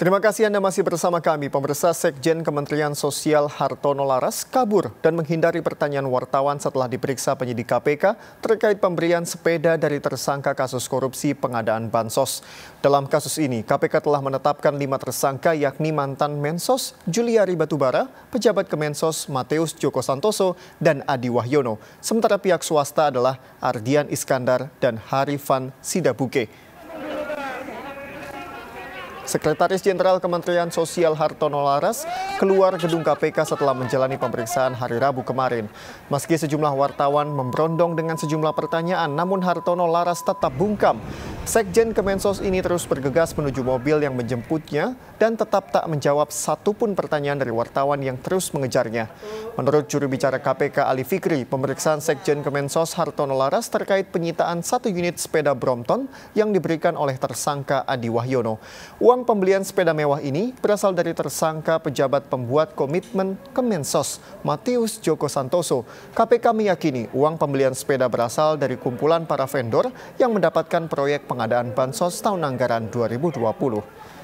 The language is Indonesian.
Terima kasih Anda masih bersama kami. Pemirsa Sekjen Kementerian Sosial Hartono Laras kabur dan menghindari pertanyaan wartawan setelah diperiksa penyidik KPK terkait pemberian sepeda dari tersangka kasus korupsi pengadaan Bansos. Dalam kasus ini, KPK telah menetapkan lima tersangka yakni mantan Mensos Juliari Batubara, pejabat Kemensos Mateus Joko Santoso, dan Adi Wahyono. Sementara pihak swasta adalah Ardian Iskandar dan Harifan Sidabuke. Sekretaris Jenderal Kementerian Sosial Hartono Laras keluar gedung KPK setelah menjalani pemeriksaan hari Rabu kemarin. Meski sejumlah wartawan memberondong dengan sejumlah pertanyaan, namun Hartono Laras tetap bungkam. Sekjen Kemensos ini terus bergegas menuju mobil yang menjemputnya dan tetap tak menjawab satupun pertanyaan dari wartawan yang terus mengejarnya. Menurut juru bicara KPK Ali Fikri, pemeriksaan Sekjen Kemensos Hartono Laras terkait penyitaan satu unit sepeda Brompton yang diberikan oleh tersangka Adi Wahyono. Uang pembelian sepeda mewah ini berasal dari tersangka pejabat pembuat komitmen Kemensos, Matius Joko Santoso. KPK meyakini uang pembelian sepeda berasal dari kumpulan para vendor yang mendapatkan proyek pengadaan pengadaan bansos tahun anggaran 2020.